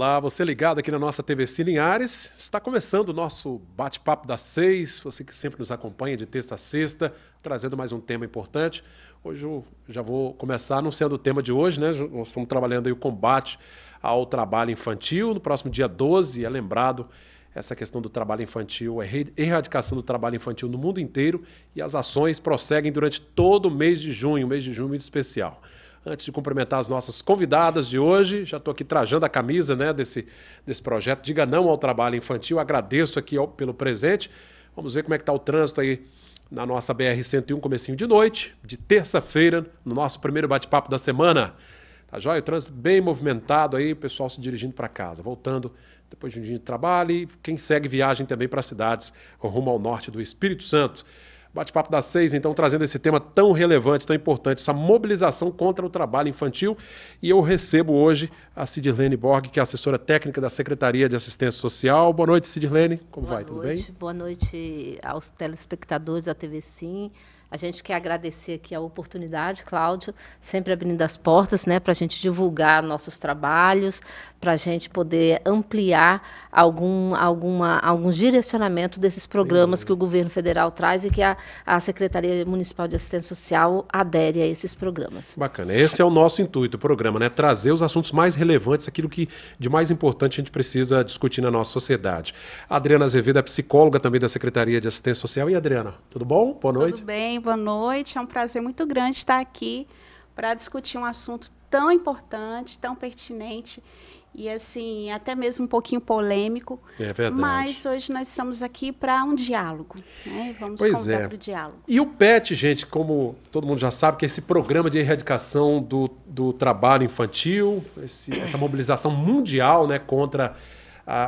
Olá, você ligado aqui na nossa TVC Ares? Está começando o nosso bate-papo das seis. Você que sempre nos acompanha de terça a sexta, trazendo mais um tema importante. Hoje eu já vou começar anunciando o tema de hoje, né? Nós estamos trabalhando aí o combate ao trabalho infantil. No próximo dia 12 é lembrado essa questão do trabalho infantil, a erradicação do trabalho infantil no mundo inteiro e as ações prosseguem durante todo o mês de junho, mês de junho muito especial. Antes de cumprimentar as nossas convidadas de hoje, já estou aqui trajando a camisa né, desse, desse projeto Diga Não ao Trabalho Infantil. Agradeço aqui pelo presente. Vamos ver como é que está o trânsito aí na nossa BR-101, comecinho de noite, de terça-feira, no nosso primeiro bate-papo da semana. Tá joia? O trânsito bem movimentado aí, o pessoal se dirigindo para casa, voltando depois de um dia de trabalho e quem segue viagem também para cidades rumo ao norte do Espírito Santo. Bate-papo das seis, então, trazendo esse tema tão relevante, tão importante, essa mobilização contra o trabalho infantil. E eu recebo hoje a Cidirlene Borg, que é assessora técnica da Secretaria de Assistência Social. Boa noite, Cidirlene. Como Boa vai? Noite. Tudo bem? Boa noite aos telespectadores da TV Sim a gente quer agradecer aqui a oportunidade, Cláudio, sempre abrindo as portas né, para a gente divulgar nossos trabalhos, para a gente poder ampliar algum, alguma, algum direcionamento desses programas Sim. que o governo federal traz e que a, a Secretaria Municipal de Assistência Social adere a esses programas. Bacana. Esse é o nosso intuito, o programa, né? Trazer os assuntos mais relevantes, aquilo que de mais importante a gente precisa discutir na nossa sociedade. Adriana Azevedo é psicóloga também da Secretaria de Assistência Social. E Adriana, tudo bom? Boa noite. Tudo bem, Boa noite. É um prazer muito grande estar aqui para discutir um assunto tão importante, tão pertinente e assim, até mesmo um pouquinho polêmico. É verdade. Mas hoje nós estamos aqui para um diálogo, né? Vamos pois convidar é. para o diálogo. E o PET, gente, como todo mundo já sabe, que é esse programa de erradicação do, do trabalho infantil, esse, essa mobilização mundial né, contra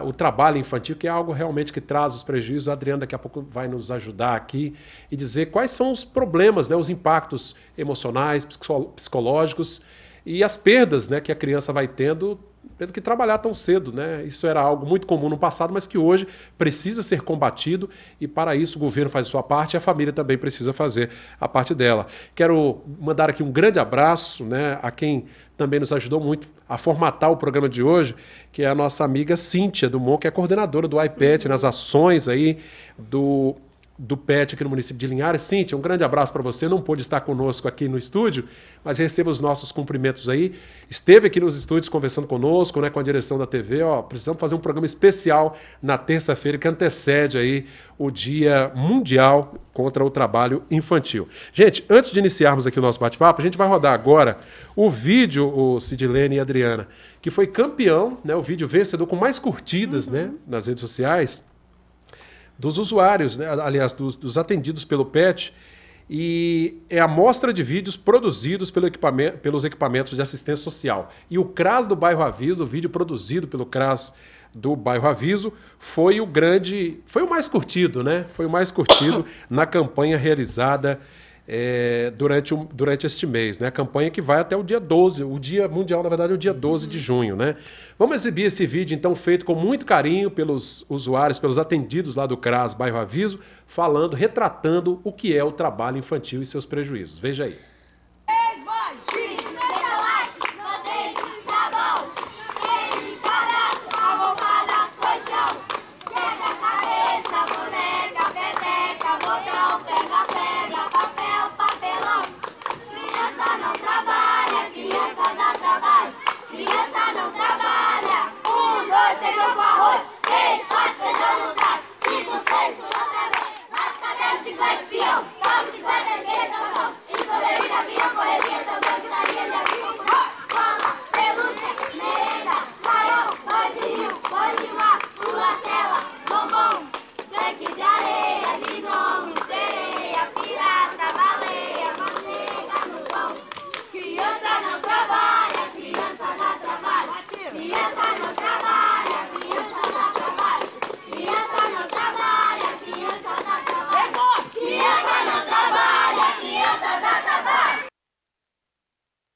o trabalho infantil, que é algo realmente que traz os prejuízos. A Adriana daqui a pouco vai nos ajudar aqui e dizer quais são os problemas, né, os impactos emocionais, psicológicos e as perdas né, que a criança vai tendo tendo que trabalhar tão cedo, né? Isso era algo muito comum no passado, mas que hoje precisa ser combatido e para isso o governo faz a sua parte e a família também precisa fazer a parte dela. Quero mandar aqui um grande abraço, né, a quem também nos ajudou muito a formatar o programa de hoje, que é a nossa amiga Cíntia Dumont, que é coordenadora do IPET uhum. nas ações aí do do PET aqui no município de Linhares. Cíntia, um grande abraço para você. Não pôde estar conosco aqui no estúdio, mas receba os nossos cumprimentos aí. Esteve aqui nos estúdios conversando conosco, né, com a direção da TV. Ó, precisamos fazer um programa especial na terça-feira que antecede aí o Dia Mundial contra o Trabalho Infantil. Gente, antes de iniciarmos aqui o nosso bate-papo, a gente vai rodar agora o vídeo, o Sidilene e Adriana, que foi campeão, né, o vídeo vencedor com mais curtidas, né, uhum. né, nas redes sociais dos usuários, né? aliás, dos, dos atendidos pelo PET, e é a mostra de vídeos produzidos pelo equipamento, pelos equipamentos de assistência social. E o CRAS do bairro Aviso, o vídeo produzido pelo CRAS do bairro Aviso, foi o grande, foi o mais curtido, né? Foi o mais curtido na campanha realizada é, durante, um, durante este mês, né? A campanha que vai até o dia 12, o dia mundial, na verdade, é o dia 12 de junho, né? Vamos exibir esse vídeo, então, feito com muito carinho pelos usuários, pelos atendidos lá do CRAS, bairro Aviso, falando, retratando o que é o trabalho infantil e seus prejuízos. Veja aí.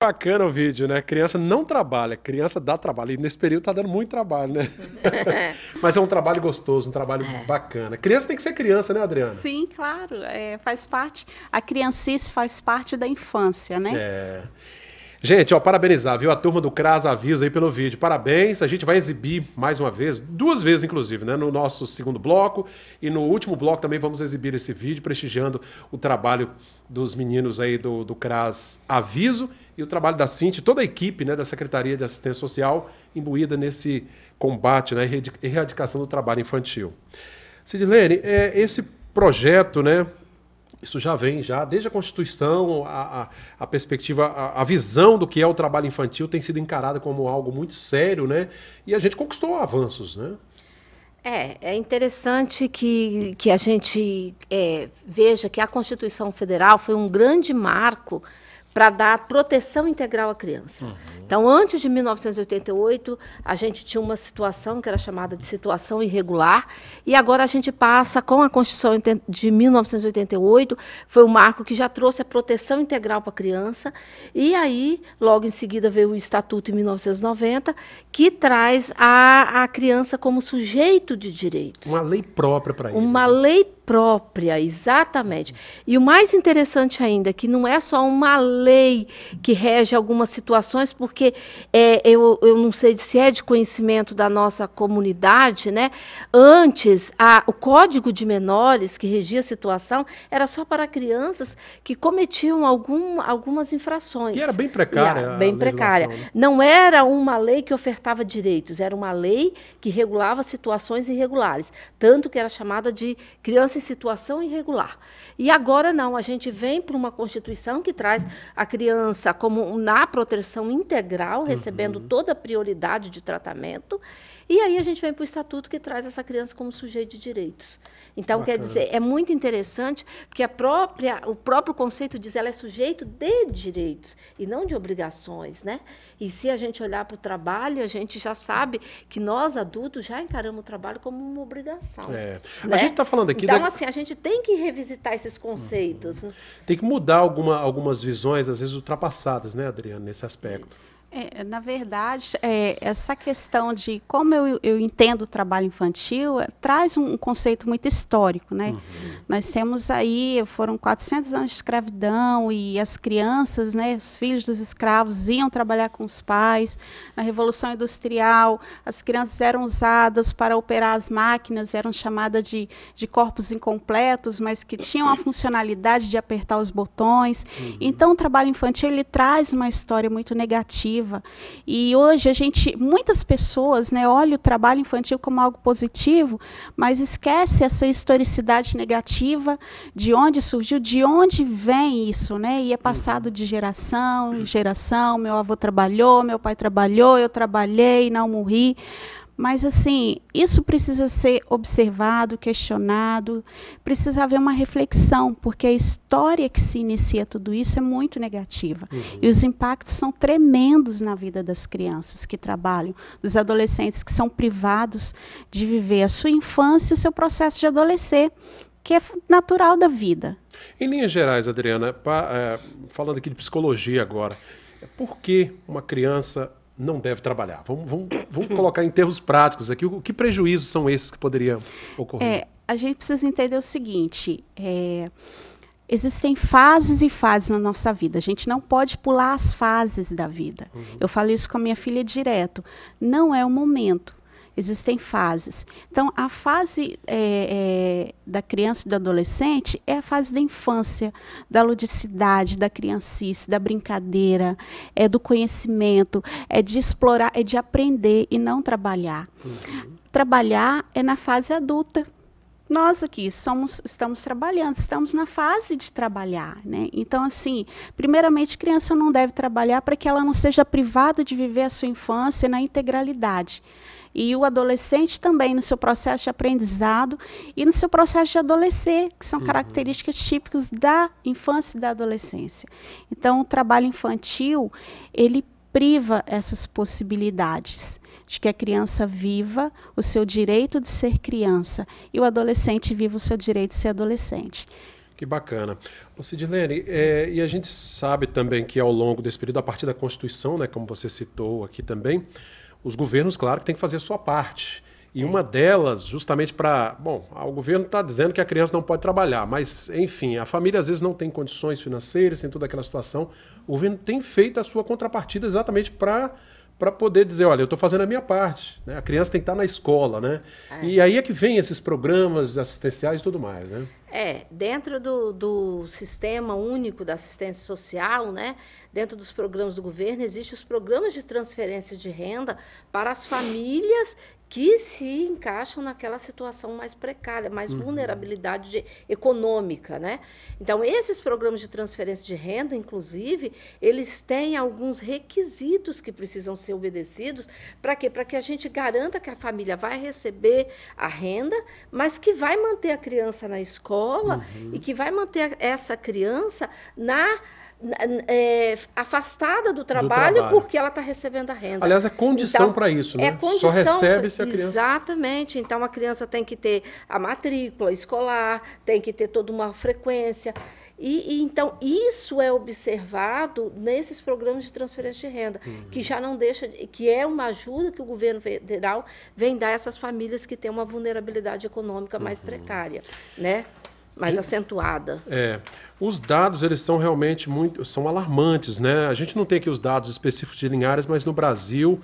bacana o vídeo, né? Criança não trabalha, criança dá trabalho. E nesse período tá dando muito trabalho, né? Mas é um trabalho gostoso, um trabalho é. bacana. Criança tem que ser criança, né, Adriana? Sim, claro. É, faz parte. A criancice faz parte da infância, né? É. Gente, ó, parabenizar, viu? A turma do CRAS Aviso aí pelo vídeo. Parabéns. A gente vai exibir mais uma vez, duas vezes inclusive, né? No nosso segundo bloco e no último bloco também vamos exibir esse vídeo, prestigiando o trabalho dos meninos aí do, do CRAS Aviso e o trabalho da Cinti, toda a equipe né, da Secretaria de Assistência Social imbuída nesse combate, né, erradicação do trabalho infantil. Sidilene, é, esse projeto, né, isso já vem já desde a Constituição, a, a, a perspectiva, a, a, visão do que é o trabalho infantil tem sido encarada como algo muito sério, né, e a gente conquistou avanços, né? É, é interessante que, que a gente é, veja que a Constituição Federal foi um grande marco para dar proteção integral à criança. Uhum. Então, antes de 1988, a gente tinha uma situação que era chamada de situação irregular, e agora a gente passa com a Constituição de 1988, foi um marco que já trouxe a proteção integral para a criança, e aí, logo em seguida, veio o Estatuto em 1990, que traz a, a criança como sujeito de direitos. Uma lei própria para isso. Uma né? lei própria própria, exatamente. E o mais interessante ainda, que não é só uma lei que rege algumas situações, porque é, eu, eu não sei se é de conhecimento da nossa comunidade, né? Antes, a, o Código de Menores, que regia a situação, era só para crianças que cometiam algum, algumas infrações. E era bem precária. Era, bem precária. Né? Não era uma lei que ofertava direitos, era uma lei que regulava situações irregulares, tanto que era chamada de criança criança em situação irregular. E agora não, a gente vem para uma Constituição que traz a criança como na proteção integral, recebendo uhum. toda a prioridade de tratamento. E aí a gente vem para o estatuto que traz essa criança como sujeito de direitos. Então, Bacana. quer dizer, é muito interessante, porque a própria, o próprio conceito diz ela é sujeito de direitos e não de obrigações. Né? E se a gente olhar para o trabalho, a gente já sabe que nós, adultos, já encaramos o trabalho como uma obrigação. É. Né? A gente está falando aqui... Então, da... assim, a gente tem que revisitar esses conceitos. Né? Tem que mudar alguma, algumas visões, às vezes ultrapassadas, né, Adriana, nesse aspecto. Isso. É, na verdade, é, essa questão de como eu, eu entendo o trabalho infantil é, traz um, conceito muito histórico. Né? Uhum. Nós temos aí, foram 400 anos de escravidão e as crianças, né, os filhos dos escravos, iam trabalhar com os pais. Na Revolução Industrial, as crianças eram usadas para operar as máquinas, eram chamadas de, de corpos incompletos, mas que tinham a funcionalidade de apertar os botões. Uhum. Então, o trabalho infantil ele traz uma história muito negativa positiva. E hoje a gente, muitas pessoas, né, olham o trabalho infantil como algo positivo, mas esquece essa historicidade negativa, de onde surgiu, de onde vem isso, né? E é passado de geração em geração. Meu avô trabalhou, meu pai trabalhou, eu trabalhei, não morri. Mas, assim, isso precisa ser observado, questionado, precisa haver uma reflexão, porque a história que se inicia tudo isso é muito negativa. Uhum. E os impactos são tremendos na vida das crianças que trabalham, dos adolescentes que são privados de viver a sua infância e o seu processo de adolescer, que é natural da vida. Em linhas gerais, Adriana, pra, é, eh, falando aqui de psicologia agora, por que uma criança não deve trabalhar. Vamos, vamos, vamos colocar em termos práticos aqui, o que prejuízos são esses que poderiam ocorrer? É, a gente precisa entender o seguinte, é, existem fases e fases na nossa vida, a gente não pode pular as fases da vida. Uhum. Eu falo isso com a minha filha direto, não é o momento existem fases. Então, a fase é, é, da criança e do adolescente é a fase da infância, da ludicidade, da criancice, da brincadeira, é do conhecimento, é de explorar, é de aprender e não trabalhar. Uhum. Trabalhar é na fase adulta nós aqui somos, estamos trabalhando, estamos na fase de trabalhar, né? Então, assim, primeiramente, criança não deve trabalhar para que ela não seja privada de viver a sua infância na integralidade e o adolescente também no seu processo de aprendizado e no seu processo de adolescer, que são uhum. características típicas da infância e da adolescência. Então, o trabalho infantil, ele priva essas possibilidades de que a criança viva o seu direito de ser criança e o adolescente viva o seu direito de ser adolescente. Que bacana. Ô Sidilene, é, e a gente sabe também que ao longo desse período, a partir da Constituição, né, como você citou aqui também, os governos, claro, que têm que fazer a sua parte. E uma delas, justamente para. Bom, ah, o governo está dizendo que a criança não pode trabalhar, mas, enfim, a família às vezes não tem condições financeiras, tem toda aquela situação. O governo tem feito a sua contrapartida exatamente para para poder dizer, olha, eu estou fazendo a minha parte. Né? A criança tem que estar tá na escola, né? É. E aí é que vem esses programas assistenciais e tudo mais, né? É, dentro do, do sistema único da assistência social, né? Dentro dos programas do governo, existem os programas de transferência de renda para as famílias que se encaixam naquela situação mais precária, mais uhum. vulnerabilidade de, econômica, né? Então, esses programas de transferência de renda, inclusive, eles têm alguns requisitos que precisam ser obedecidos para quê? Para que a gente garanta que a família vai receber a renda, mas que vai manter a criança na escola uhum. e que vai manter essa criança na é, afastada do trabalho, do trabalho, porque ela está recebendo a renda. Aliás, é condição então, para isso, é né? É condição, Só recebe se a criança. Exatamente. Então a criança tem que ter a matrícula escolar, tem que ter toda uma frequência. E, e, então isso é observado nesses programas de transferência de renda, uhum. que já não deixa, que é uma ajuda que o governo federal vem dar a essas famílias que têm uma vulnerabilidade econômica mais uhum. precária, né? Mais e, acentuada. É. Os dados, eles são realmente muito, são alarmantes, né? A gente não tem aqui os dados específicos de Linhares, mas no Brasil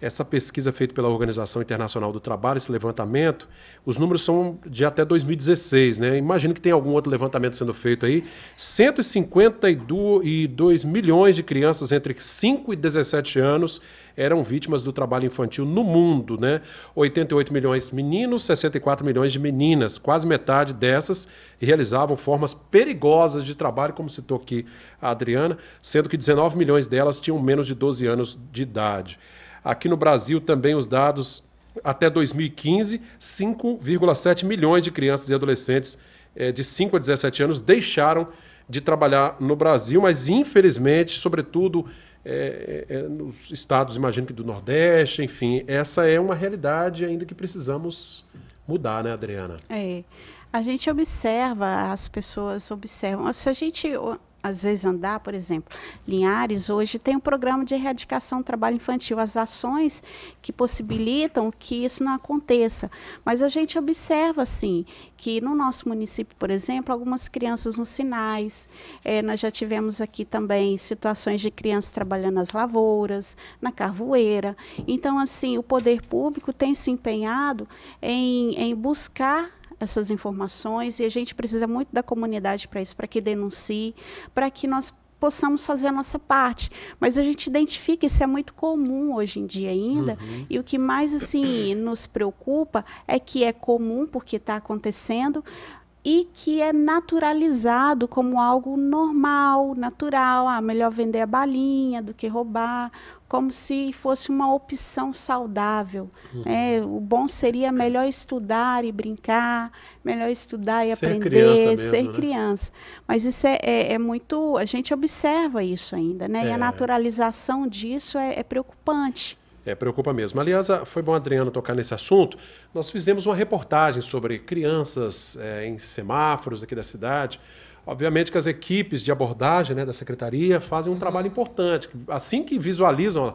essa pesquisa feita pela Organização Internacional do Trabalho, esse levantamento, os números são de até 2016, né? Imagino que tem algum outro levantamento sendo feito aí. 152 milhões de crianças entre 5 e 17 anos eram vítimas do trabalho infantil no mundo, né? 88 milhões de meninos, 64 milhões de meninas. Quase metade dessas realizavam formas perigosas de trabalho, como citou aqui a Adriana, sendo que 19 milhões delas tinham menos de 12 anos de idade. Aqui no Brasil também os dados até 2015, 5,7 milhões de crianças e adolescentes eh, de 5 a 17 anos deixaram de trabalhar no Brasil, mas infelizmente, sobretudo eh, eh, eh, nos estados, imagino que do Nordeste, enfim, essa é uma realidade ainda que precisamos mudar, né, Adriana? É. A gente observa, as pessoas observam. Se a gente às vezes andar, por exemplo, Linhares hoje tem um programa de erradicação do trabalho infantil, as ações que possibilitam que isso não aconteça. Mas a gente observa assim que no nosso município, por exemplo, algumas crianças nos sinais, é, nós já tivemos aqui também situações de crianças trabalhando nas lavouras, na carvoeira. Então, assim, o poder público tem se empenhado em, em buscar essas informações e a gente precisa muito da comunidade para isso, para que denuncie, para que nós possamos fazer a nossa parte. Mas a gente identifica, isso é muito comum hoje em dia ainda, uhum. e o que mais assim nos preocupa é que é comum porque está acontecendo e que é naturalizado como algo normal, natural. Ah, melhor vender a balinha do que roubar, como se fosse uma opção saudável. Uhum. Né? O bom seria melhor estudar e brincar, melhor estudar e ser aprender, criança mesmo, ser né? criança. Mas isso é, é, é, muito. A gente observa isso ainda, né? É. E a é. naturalização disso é, é, preocupante. É, preocupa mesmo. Aliás, ah, foi bom, Adriano, tocar nesse assunto. Nós fizemos uma reportagem sobre crianças é, em semáforos aqui da cidade. Obviamente que as equipes de abordagem né, da secretaria fazem um trabalho importante. Assim que visualizam,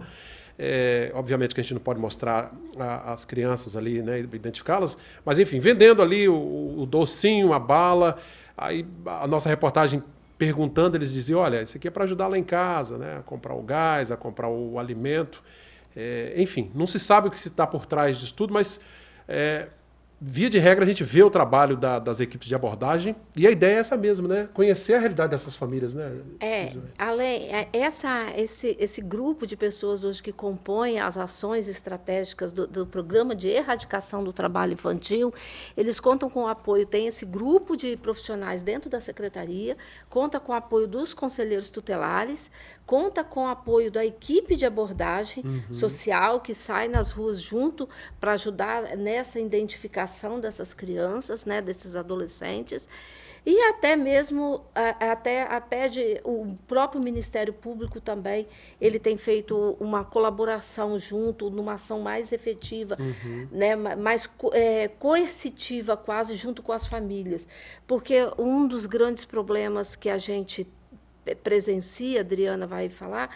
é, obviamente que a gente não pode mostrar a, as crianças ali, né, identificá-las, mas enfim, vendendo ali o, o docinho, a bala, aí a nossa reportagem perguntando, eles diziam: olha, isso aqui é para ajudar lá em casa, né, a comprar o gás, a comprar o alimento. É, enfim, não se sabe o que está por trás disso tudo, mas é, via de regra, a gente vê o trabalho da, das equipes de abordagem e a ideia é essa mesmo, né? Conhecer a realidade dessas famílias, né? É, além, essa, esse, esse grupo de pessoas hoje que compõem as ações estratégicas do, do programa de erradicação do trabalho infantil, eles contam com o apoio, tem esse grupo de profissionais dentro da secretaria, conta com o apoio dos conselheiros tutelares, conta com o apoio da equipe de abordagem uhum. social que sai nas ruas junto para ajudar nessa identificação dessas crianças, né, desses adolescentes. E até mesmo até pede o próprio Ministério Público também, ele tem feito uma colaboração junto, numa ação mais efetiva, uhum. né, mais é, coercitiva quase junto com as famílias. Porque um dos grandes problemas que a gente presencia, a Adriana vai falar,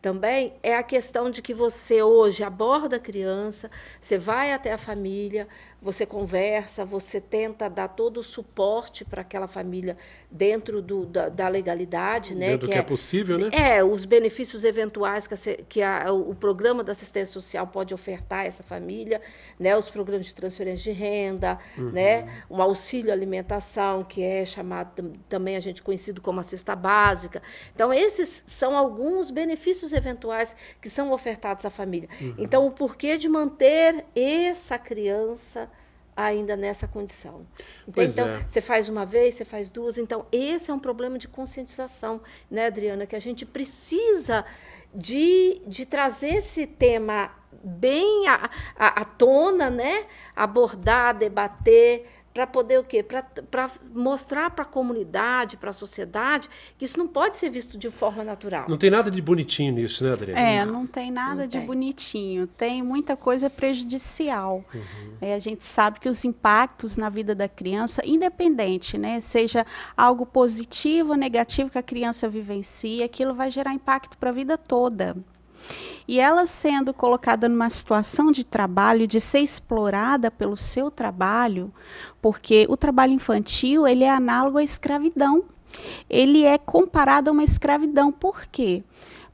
também é a questão de que você hoje aborda a criança, você vai até a família, você conversa, você tenta dar todo o suporte para aquela família dentro do, da, da, legalidade, né? Dentro que, que é, é, possível, né? É, os benefícios eventuais que, a, que a, o programa da assistência social pode ofertar a essa família, né? Os programas de transferência de renda, uhum. né? Um auxílio alimentação, que é chamado também a gente conhecido como a cesta básica. Então, esses são alguns benefícios eventuais que são ofertados à família. Uhum. Então, o porquê de manter essa criança ainda nessa condição. Então, é. você faz uma vez, você faz duas. Então, esse é um problema de conscientização, né, Adriana? Que a gente precisa de, de trazer esse tema bem à, à, à tona, né? Abordar, debater para poder o quê? Para mostrar para a comunidade, para a sociedade, que isso não pode ser visto de forma natural. Não tem nada de bonitinho nisso, né, Adriana? É, não tem nada não de tem. bonitinho. Tem muita coisa prejudicial. Uhum. É, a gente sabe que os impactos na vida da criança, independente, né, seja algo positivo ou negativo que a criança vivencie, aquilo vai gerar impacto para a vida toda. E ela sendo colocada numa situação de trabalho, de ser explorada pelo seu trabalho, porque o trabalho infantil ele é análogo à escravidão. Ele é comparado a uma escravidão. Por quê?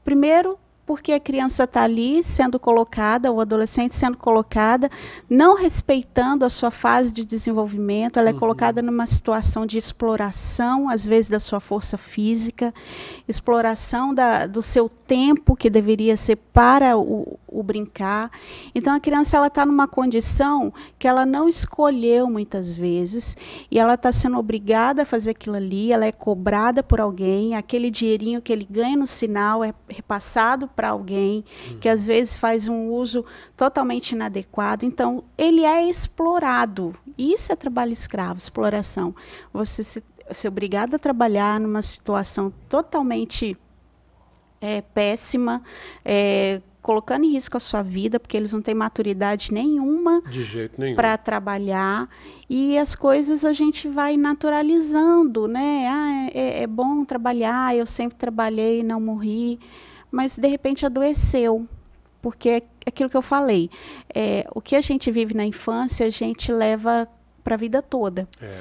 Primeiro, porque a criança está ali sendo colocada, o adolescente sendo colocada, não respeitando a sua fase de desenvolvimento, ela é uhum. colocada numa situação de exploração, às vezes, da sua força física, exploração da, do seu tempo, que deveria ser para o, o brincar. Então a criança ela está numa condição que ela não escolheu muitas vezes e ela está sendo obrigada a fazer aquilo ali. Ela é cobrada por alguém. Aquele dinheirinho que ele ganha no sinal é repassado para alguém hum. que às uhum. vezes faz um uso totalmente inadequado. Então ele é explorado. Isso é trabalho escravo, exploração. Você se ser é obrigado a trabalhar numa situação totalmente é, péssima, é, colocando em risco a sua vida, porque eles não têm maturidade nenhuma para trabalhar. E as coisas a gente vai naturalizando, né? Ah, é, é, é bom trabalhar, eu sempre trabalhei, não morri. Mas de repente adoeceu, porque é aquilo que eu falei, é, o que a gente vive na infância, a gente leva para a vida toda. É.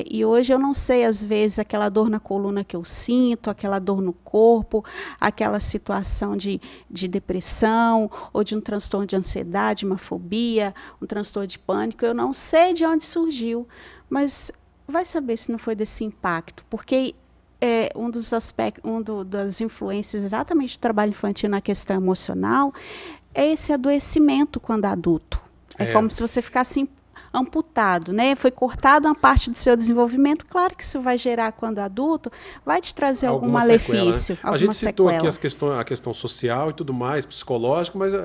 É, e hoje eu não sei, às vezes, aquela dor na coluna que eu sinto, aquela dor no corpo, aquela situação de, de depressão ou de um transtorno de ansiedade, uma fobia, um transtorno de pânico, eu não sei de onde surgiu, mas vai saber se não foi desse impacto, porque é, um dos aspectos, um do, das influências exatamente do trabalho infantil na questão emocional é esse adoecimento quando adulto. É, é como se você ficasse amputado, né? Foi cortado uma parte do seu desenvolvimento. Claro que isso vai gerar quando adulto, vai te trazer algum né? malefício, malefício. Né? a gente citou sequela. aqui as questões, a questão social e tudo mais, psicológico, mas uh,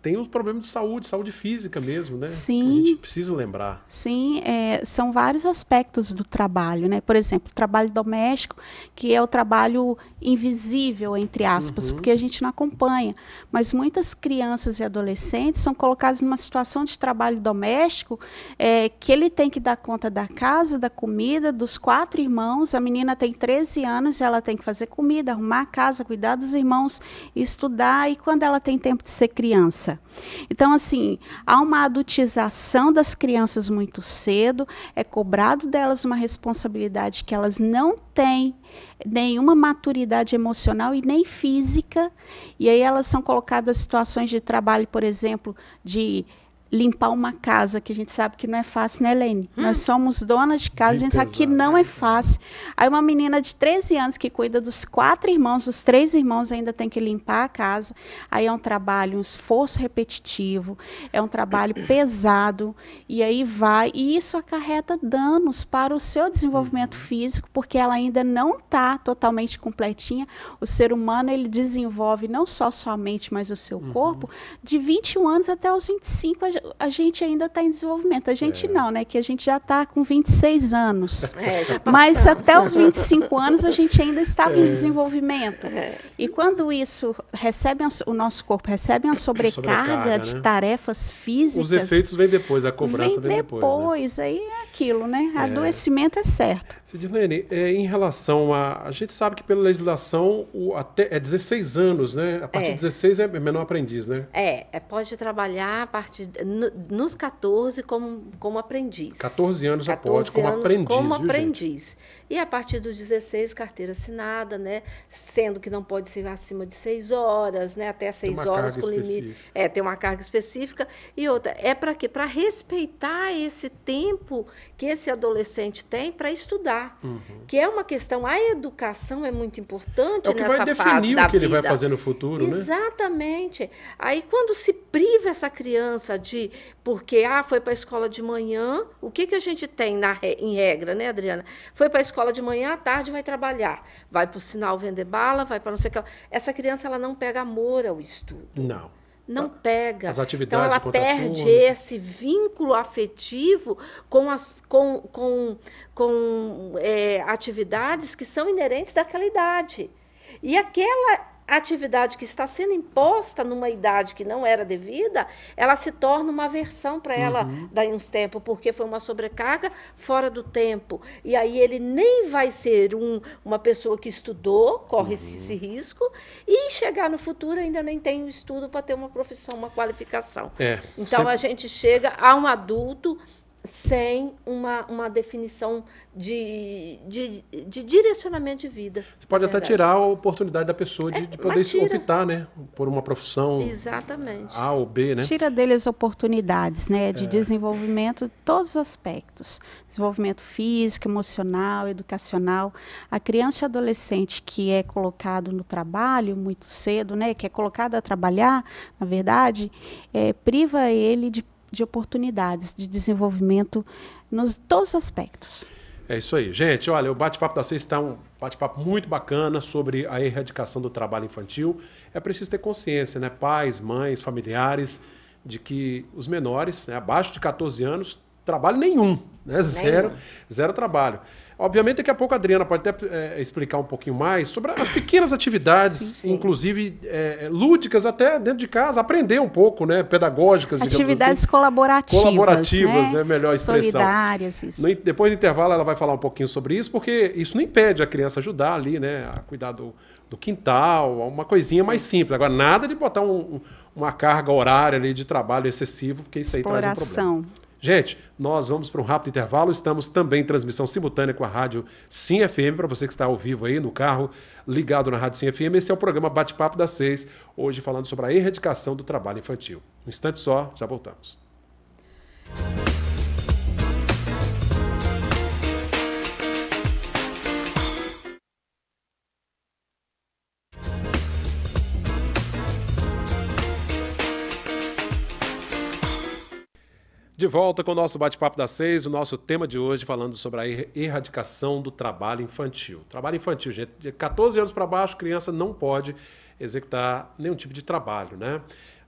tem os problemas de saúde, saúde física mesmo, né? Sim. a gente precisa lembrar. Sim, é, são vários aspectos do trabalho, né? Por exemplo, o trabalho doméstico, que é o trabalho invisível, entre aspas, uhum. porque a gente não acompanha. Mas muitas crianças e adolescentes são colocadas numa situação de trabalho doméstico é, que ele tem que dar conta da casa, da comida, dos quatro irmãos. A menina tem 13 anos e ela tem que fazer comida, arrumar a casa, cuidar dos irmãos, estudar e quando ela tem tempo de ser criança. Então, assim, há uma adultização das crianças muito cedo, é cobrado delas uma responsabilidade que elas não têm nenhuma maturidade emocional e nem física. E aí elas são colocadas em situações de trabalho, por exemplo, de limpar uma casa, que a gente sabe que não é fácil, né, Helene? Hum. Nós somos donas de casa, a gente sabe que não é né? fácil. Aí uma menina de 13 anos que cuida dos quatro irmãos, dos três irmãos ainda tem que limpar a casa. Aí é um trabalho, um esforço repetitivo, é um trabalho pesado, e aí vai, e isso acarreta danos para o seu desenvolvimento uhum. físico, porque ela ainda não está totalmente completinha. O ser humano, ele desenvolve não só sua mente, mas o seu uhum. corpo, de 21 anos até os 25 a gente ainda está em desenvolvimento. A gente é. não, né? Que a gente já está com 26 anos. É, Mas até os 25 anos a gente ainda estava é. em desenvolvimento. É. E quando isso recebe, o nosso corpo recebe uma sobrecarga, sobrecarga de né? tarefas físicas. Os efeitos vêm depois, a cobrança vem, vem depois. né? aí é aquilo, né? É. Adoecimento é certo. Sidney, é, em relação a. A gente sabe que pela legislação o, até, é 16 anos, né? A partir de 16 é. é menor aprendiz, né? É, pode trabalhar a partir no, nos 14 como, como aprendiz. 14 anos 14 após, como anos aprendiz. Como viu, aprendiz. Gente? E a partir dos 16, carteira assinada, né? Sendo que não pode ser acima de 6 horas, né? Até 6 horas com limite. É, tem uma carga específica. E outra, é para quê? Para respeitar esse tempo que esse adolescente tem para estudar. Uhum. Que é uma questão, a educação é muito importante é nessa fase. É o que vai definir o que vida. ele vai fazer no futuro, Exatamente. né? Exatamente. Aí quando se priva essa criança de porque ah, foi para a escola de manhã, o que, que a gente tem na, em regra, né, Adriana? Foi para a escola de manhã, à tarde vai trabalhar, vai para o sinal vender bala, vai para não sei o que. Essa criança ela não pega amor ao estudo. Não não pega. As atividades então ela perde esse vínculo afetivo com as com, com, com é, atividades que são inerentes daquela idade. E aquela atividade que está sendo imposta numa idade que não era devida, ela se torna uma aversão para ela uhum. daí uns tempos, porque foi uma sobrecarga fora do tempo. E aí ele nem vai ser um, uma pessoa que estudou, corre uhum. esse, risco, e chegar no futuro ainda nem tem o um estudo para ter uma profissão, uma qualificação. É, então sempre... a gente chega a um adulto sem uma, uma definição de, de, de direcionamento de vida. Você pode até tirar a oportunidade da pessoa de, é, de poder optar né, por uma profissão Exatamente. A ou B. Né? Tira deles oportunidades né, de é. desenvolvimento de todos os aspectos. Desenvolvimento físico, emocional, educacional. A criança e adolescente que é colocado no trabalho muito cedo, né, que é colocado a trabalhar, na verdade, é, priva ele de de oportunidades de desenvolvimento nos todos os aspectos. É isso aí. Gente, olha, o bate-papo da sexta está um bate-papo muito bacana sobre a erradicação do trabalho infantil. É preciso ter consciência, né? Pais, mães, familiares, de que os menores, né, abaixo de 14 anos, trabalho nenhum, né? Zero, nenhum. zero trabalho. Obviamente, daqui a pouco a Adriana pode até é, explicar um pouquinho mais sobre as pequenas atividades, sim, sim. inclusive é, lúdicas até dentro de casa, aprender um pouco, né? Pedagógicas, assim. Atividades assim. colaborativas. Colaborativas, né? né? Melhor expressão. Solidárias, isso. No, depois do intervalo ela vai falar um pouquinho sobre isso, porque isso não impede a criança ajudar ali, né? A cuidar do, do quintal, uma coisinha sim. mais simples. Agora, nada de botar um, uma carga horária ali de trabalho excessivo, porque isso aí traz um problema. Gente, nós vamos para um rápido intervalo. Estamos também em transmissão simultânea com a Rádio Sim FM, para você que está ao vivo aí no carro, ligado na Rádio Sim FM. Esse é o programa Bate-Papo das Seis, hoje falando sobre a erradicação do trabalho infantil. Um instante só, já voltamos. Música De volta com o nosso bate-papo das seis, o nosso tema de hoje falando sobre a er-, erradicação do trabalho infantil. Trabalho infantil, gente, de 14 anos para baixo, criança não pode executar nenhum tipo de trabalho, né?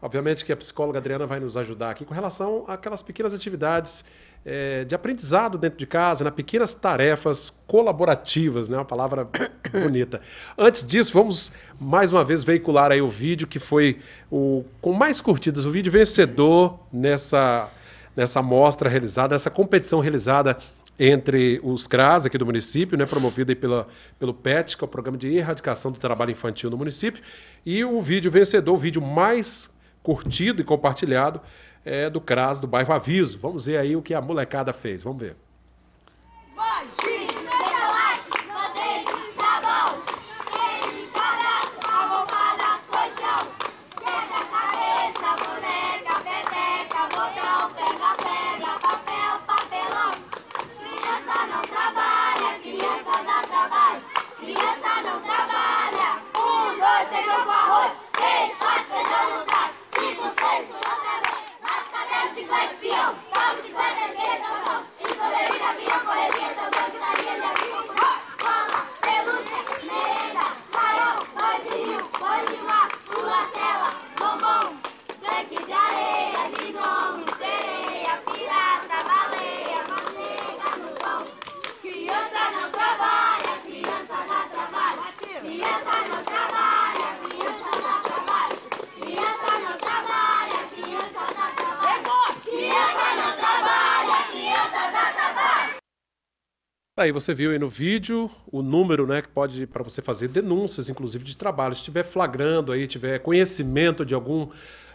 Obviamente que a psicóloga Adriana vai nos ajudar aqui com relação àquelas pequenas atividades é, de aprendizado dentro de casa, né? pequenas tarefas colaborativas, né? uma palavra bonita. Antes disso, vamos mais uma vez veicular aí o vídeo que foi o com mais curtidas, o vídeo vencedor nessa nessa mostra realizada, essa competição realizada entre os CRAS aqui do município, né, promovida pela, pelo PET, que é o Programa de Erradicação do Trabalho Infantil no município, e o vídeo vencedor, o vídeo mais curtido e compartilhado é do CRAS do bairro Aviso. Vamos ver aí o que a molecada fez, vamos ver. Vai, Aí você viu aí no vídeo o número, né, que pode para você fazer denúncias, inclusive de trabalho. Se estiver flagrando aí, tiver conhecimento de algum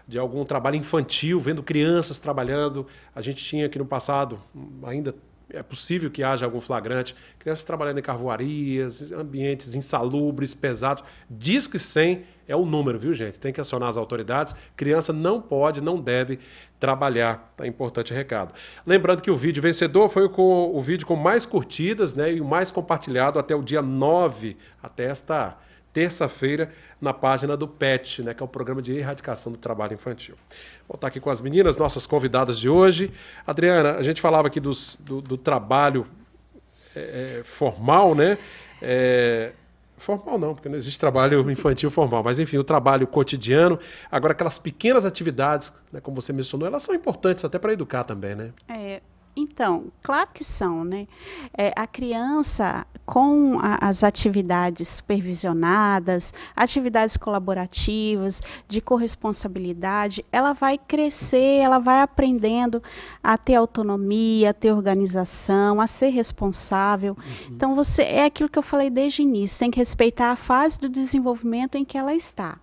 de algum trabalho infantil, vendo crianças trabalhando. A gente tinha aqui no passado, hum, ainda é possível que haja algum flagrante, crianças trabalhando em carvoarias, ambientes insalubres, pesados. Diz que 100 é o número, viu, gente? Tem que acionar as autoridades. Criança não pode, não deve trabalhar. Tá importante recado. Lembrando que o vídeo vencedor foi com, o vídeo com mais curtidas né, e o mais compartilhado até o dia 9, até esta terça-feira na página do PET, né, que é o Programa de Erradicação do Trabalho Infantil. Vou estar aqui com as meninas, nossas convidadas de hoje. Adriana, a gente falava aqui dos, do, do trabalho é, é formal, né? É, formal não, porque não existe trabalho infantil formal, mas enfim, o trabalho cotidiano. Agora, aquelas pequenas atividades, né, como você mencionou, elas são importantes até para educar também, né? É, então, claro que são, né? É, a criança, com a, as atividades supervisionadas, atividades colaborativas, de corresponsabilidade, ela vai crescer, ela vai aprendendo a ter autonomia, a ter organização, a ser responsável. Uhum. Então, você é aquilo que eu falei desde o início, tem que respeitar a fase do desenvolvimento em que ela está.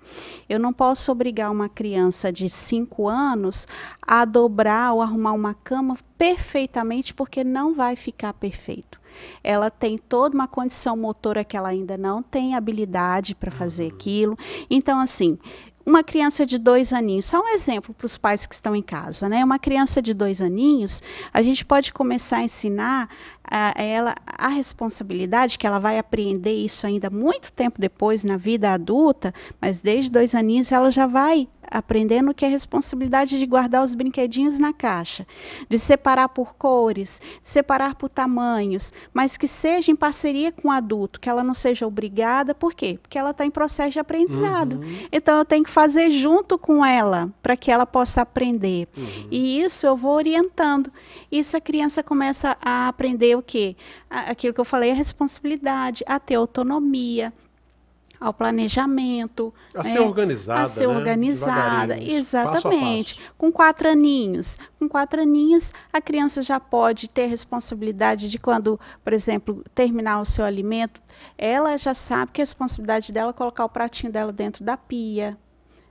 Eu não posso obrigar uma criança de 5 anos a dobrar ou arrumar uma cama perfeitamente porque não vai ficar perfeito. Ela tem toda uma condição motora que ela ainda não tem habilidade para fazer uhum. aquilo. Então, assim, uma criança de dois aninhos, só um exemplo para os pais que estão em casa, né? Uma criança de dois aninhos, a gente pode começar a ensinar a ela a responsabilidade, que ela vai apreender isso ainda muito tempo depois na vida adulta, mas desde dois aninhos ela já vai aprendendo que é responsabilidade de guardar os brinquedinhos na caixa, de separar por cores, separar por tamanhos, mas que seja em parceria com o adulto, que ela não seja obrigada, por quê? Porque ela está em processo de aprendizado. Uhum. Então eu tenho que fazer junto com ela para que ela possa aprender. Uhum. E isso eu vou orientando. Isso a criança começa a aprender o quê? Aquilo que eu falei, a responsabilidade, a ter autonomia, ao planejamento. A né? ser é, organizada. A ser né? organizada, exatamente. Passo passo. Com quatro aninhos. Com quatro aninhos, a criança já pode ter responsabilidade de quando, por exemplo, terminar o seu alimento, ela já sabe que a responsabilidade dela é colocar o pratinho dela dentro da pia.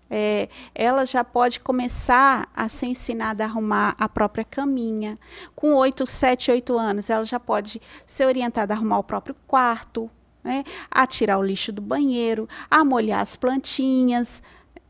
É, ela já pode começar a ser ensinada a arrumar a própria caminha. Com 8, 7, 8 anos, ela já pode ser orientada a arrumar o próprio quarto, né? a tirar o lixo do banheiro, a molhar as plantinhas,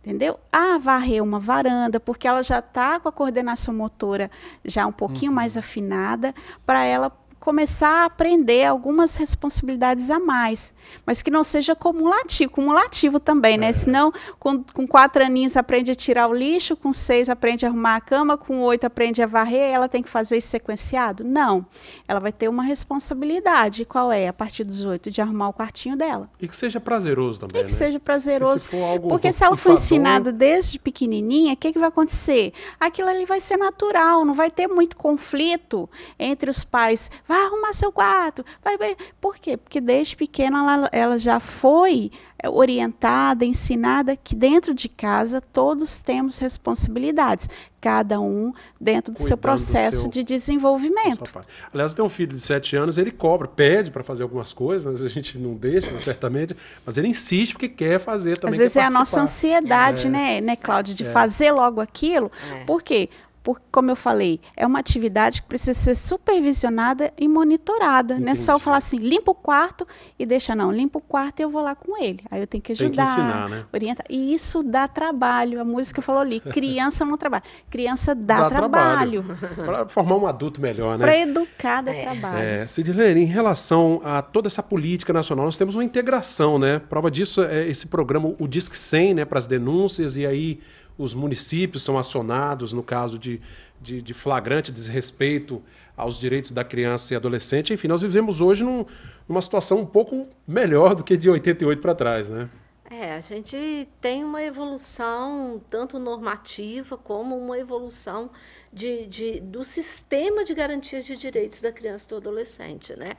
entendeu? A varrer uma varanda, porque ela já está com a coordenação motora já um pouquinho uhum. mais afinada, para ela começar a aprender algumas responsabilidades a mais, mas que não seja cumulativo, cumulativo também, né? É. Senão, com, com quatro aninhos aprende a tirar o lixo, com seis aprende a arrumar a cama, com oito aprende a varrer, ela tem que fazer isso sequenciado? Não. Ela vai ter uma responsabilidade. Qual é? A partir dos oito, de arrumar o quartinho dela. E que seja prazeroso também. E que né? seja prazeroso. Se porque se ela for ensinada desde pequenininha, o que, que vai acontecer? Aquilo ali vai ser natural, não vai ter muito conflito entre os pais. Vai vai arrumar seu quarto. Vai, ver? Por quê? Porque desde pequena ela, ela já foi é, orientada, ensinada que dentro de casa todos temos responsabilidades, cada um dentro do Cuidando seu processo do seu, de desenvolvimento. Aliás, tem um filho de sete anos, ele cobra, pede para fazer algumas coisas, mas a gente não deixa, certamente, mas ele insiste porque quer fazer também. Às vezes é participar. a nossa ansiedade, é. né, né, Cláudia, de é. fazer logo aquilo, é. quê? Porque, como eu falei, é uma atividade que precisa ser supervisionada e monitorada. Não é só eu falar assim, limpa o quarto e deixa, não, limpa o quarto e eu vou lá com ele. Aí eu tenho que ajudar, Tem que ensinar, né? orientar. E isso dá trabalho. A música falou ali, criança não trabalha. Criança dá, dá trabalho. Para formar um adulto melhor, né? Para educar dá é. trabalho. É, Cidilene, em relação a toda essa política nacional, nós temos uma integração, né? Prova disso é esse programa, o Disque 100, né, para as denúncias, e aí os municípios são acionados no caso de, de, de, flagrante desrespeito aos direitos da criança e adolescente. Enfim, nós vivemos hoje num, numa situação um pouco melhor do que de 88 para trás, né? É, a gente tem uma evolução tanto normativa como uma evolução de, de, do sistema de garantias de direitos da criança e do adolescente, né?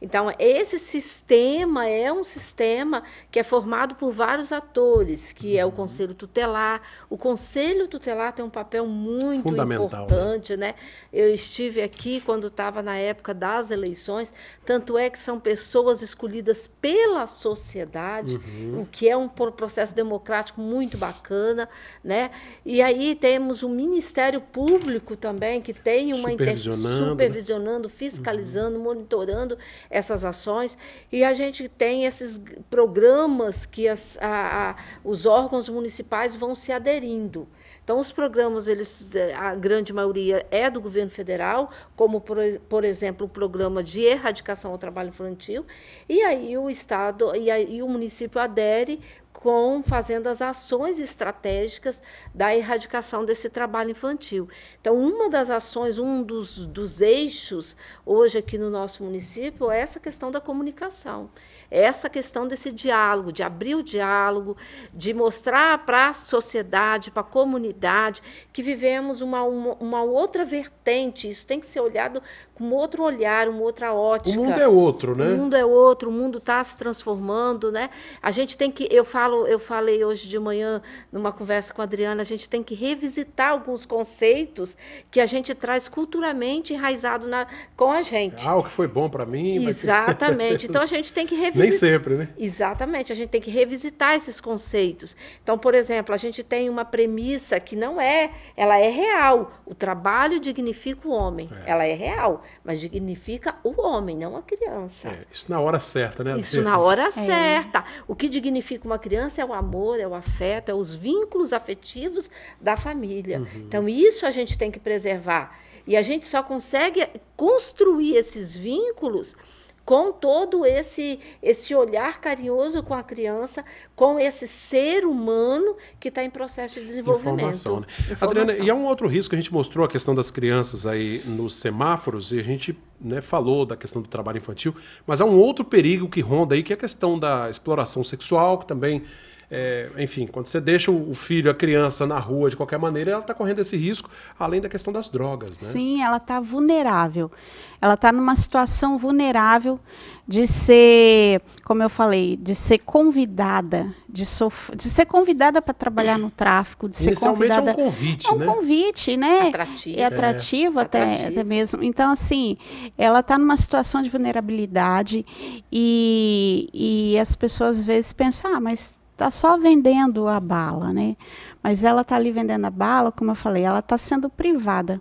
Então, esse sistema é um sistema que é formado por vários atores, que uhum. é o uhum. Conselho Tutelar. O Conselho Tutelar tem um papel muito né? importante, né? né? Eu estive aqui quando estava na época das eleições, tanto é que são pessoas escolhidas pela sociedade, uhum. o que é um processo democrático muito bacana, né? E aí temos o Ministério Público também, que tem uma supervisionando, inter... Né? supervisionando fiscalizando, uhum. monitorando essas ações, e a gente tem esses programas que as, a, a, os órgãos municipais vão se aderindo. Então, os programas, eles, a grande maioria é do governo federal, como, por, por exemplo, o programa de erradicação ao trabalho infantil, e aí o Estado e aí o município adere com fazendo as ações estratégicas da erradicação desse trabalho infantil. Então, uma das ações, um dos, dos eixos hoje aqui no nosso município é essa questão da comunicação, é essa questão desse diálogo, de abrir o diálogo, de mostrar para a sociedade, para a comunidade, que vivemos uma, uma, uma, outra vertente, isso tem que ser olhado com outro olhar, uma outra ótica. O mundo é outro, né? O mundo é outro, o mundo está se transformando, né? A gente tem que, eu falo falo, eu falei hoje de manhã numa conversa com a Adriana, a gente tem que revisitar alguns conceitos que a gente traz culturalmente enraizado na, com a gente. Ah, o que foi bom para mim. Exatamente. Mas... então a gente tem que revisitar. Nem sempre, né? Exatamente. A gente tem que revisitar esses conceitos. Então, por exemplo, a gente tem uma premissa que não é, ela é real. O trabalho dignifica o homem. É. Ela é real, mas dignifica o homem, não a criança. É. Isso na hora certa, né? Isso na hora é. certa. O que dignifica uma criança? semelhança é o amor, é o afeto, é os vínculos afetivos da família. Uhum. Então, isso a gente tem que preservar. E a gente só consegue construir esses vínculos com todo esse esse olhar carinhoso com a criança, com esse ser humano que está em processo de desenvolvimento. Informação, né? Informação. Adriana, e há é um outro risco que a gente mostrou a questão das crianças aí nos semáforos e a gente né, falou da questão do trabalho infantil, mas há um outro perigo que ronda aí que é a questão da exploração sexual que também é, enfim, quando você deixa o filho, a criança na rua de qualquer maneira, ela está correndo esse risco, além da questão das drogas. Né? Sim, ela está vulnerável. Ela está numa situação vulnerável de ser, como eu falei, de ser convidada, de, sof... de ser convidada para trabalhar no tráfico, de ser convidada. É um convite, é um né? convite, né? Atrativo. É atrativo, é. Até, atrativo. até mesmo. Então, assim, ela está numa situação de vulnerabilidade e, e as pessoas às vezes pensam, ah, mas está só vendendo a bala, né? Mas ela está ali vendendo a bala, como eu falei, ela está sendo privada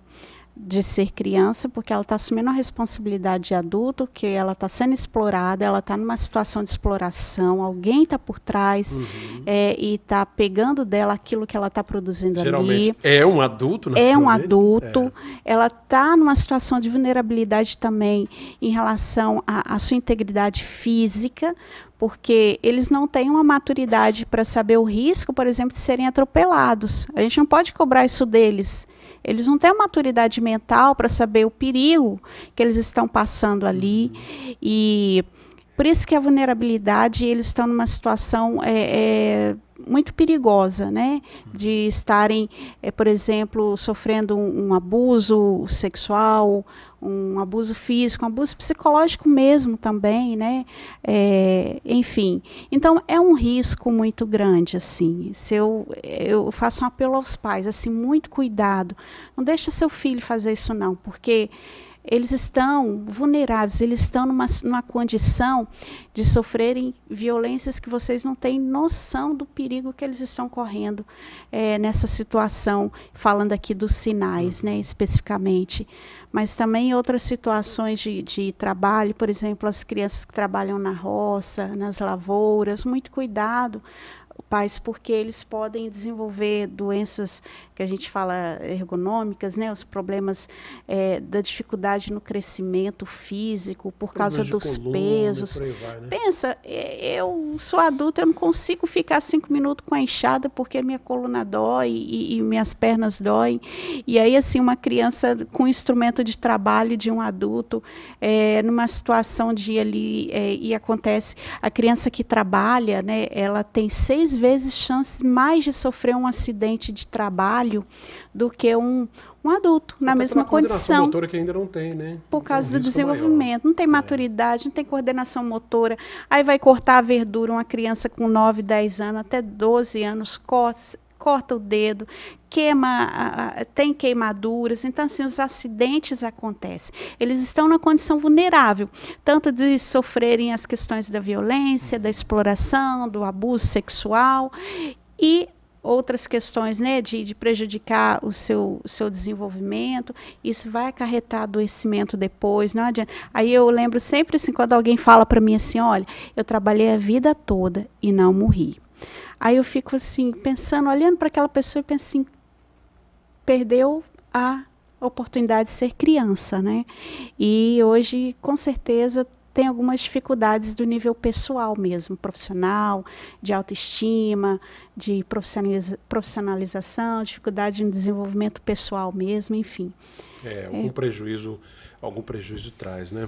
de ser criança, porque ela está assumindo a responsabilidade de adulto, que ela está sendo explorada, ela está numa situação de exploração, alguém está por trás uhum. é, e está pegando dela aquilo que ela está produzindo Geralmente ali. É um adulto, É um adulto. É. Ela está numa situação de vulnerabilidade também em relação à sua integridade física, porque eles não têm uma maturidade para saber o risco, por exemplo, de serem atropelados. A gente não pode cobrar isso deles. Eles não têm uma maturidade mental para saber o perigo que eles estão passando ali uhum. e por isso que a vulnerabilidade, eles estão numa situação é, é, muito perigosa, né? De estarem, é, por exemplo, sofrendo um, um, abuso sexual, um abuso físico, um abuso psicológico mesmo também, né? É, enfim, então é um risco muito grande, assim. Se eu, eu faço um apelo aos pais, assim, muito cuidado. Não deixa seu filho fazer isso não, porque eles estão vulneráveis, eles estão numa, numa condição de sofrerem violências que vocês não têm noção do perigo que eles estão correndo é, nessa situação, falando aqui dos sinais, né, especificamente. Mas também outras situações de, de trabalho, por exemplo, as crianças que trabalham na roça, nas lavouras, muito cuidado pais, porque eles podem desenvolver doenças que a gente fala ergonômicas, né? Os problemas é, da dificuldade no crescimento físico por problemas causa dos coluna, pesos. Vai, né? Pensa, é, eu sou adulta, eu não consigo ficar cinco minutos com a enxada porque minha coluna dói e, e minhas pernas doem. E aí, assim, uma criança com instrumento de trabalho de um adulto, é, numa situação de ali, é, e acontece, a criança que trabalha, né? Ela tem seis três vezes chance mais de sofrer um acidente de trabalho do que um, um adulto Até na mesma condição. motora que ainda não tem, né? Por então, causa um do é desenvolvimento, maior. não tem é. maturidade, não tem coordenação motora. Aí vai cortar a verdura uma criança com 9, 10 anos, até 12 anos, corta, corta o dedo, queima, tem queimaduras. Então, assim, os acidentes acontecem. Eles estão na condição vulnerável, tanto de sofrerem as questões da violência, da exploração, do abuso sexual e outras questões né, de, de prejudicar o seu, seu desenvolvimento, isso vai acarretar adoecimento depois, não adianta. Aí eu lembro sempre assim, quando alguém fala para mim assim, olha, eu trabalhei a vida toda e não morri. Aí eu fico assim, pensando, olhando para aquela pessoa e penso assim, perdeu a oportunidade de ser criança, né? E hoje, com certeza, tem algumas dificuldades do nível pessoal mesmo, profissional, de autoestima, de profissionaliza profissionalização, dificuldade no desenvolvimento pessoal mesmo, enfim. É, é. algum é. prejuízo, algum prejuízo traz, né?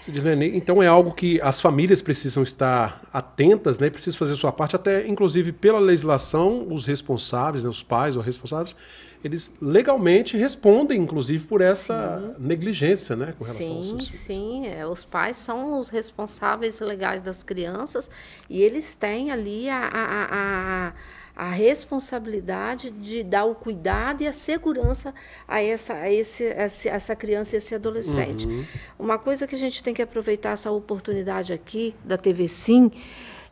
Sidilene, então é algo que as famílias precisam estar atentas, né? Precisam fazer sua parte, até inclusive pela legislação, os responsáveis, né? os pais ou responsáveis, eles legalmente respondem, inclusive, por essa sim. negligência, né, com relação sim, aos seus Sim, é, os pais são os responsáveis legais das crianças e eles têm ali a, a, a a responsabilidade de dar o cuidado e a segurança a essa, a esse, essa, essa criança e esse adolescente. Uhum. Uma coisa que a gente tem que aproveitar essa oportunidade aqui da TV Sim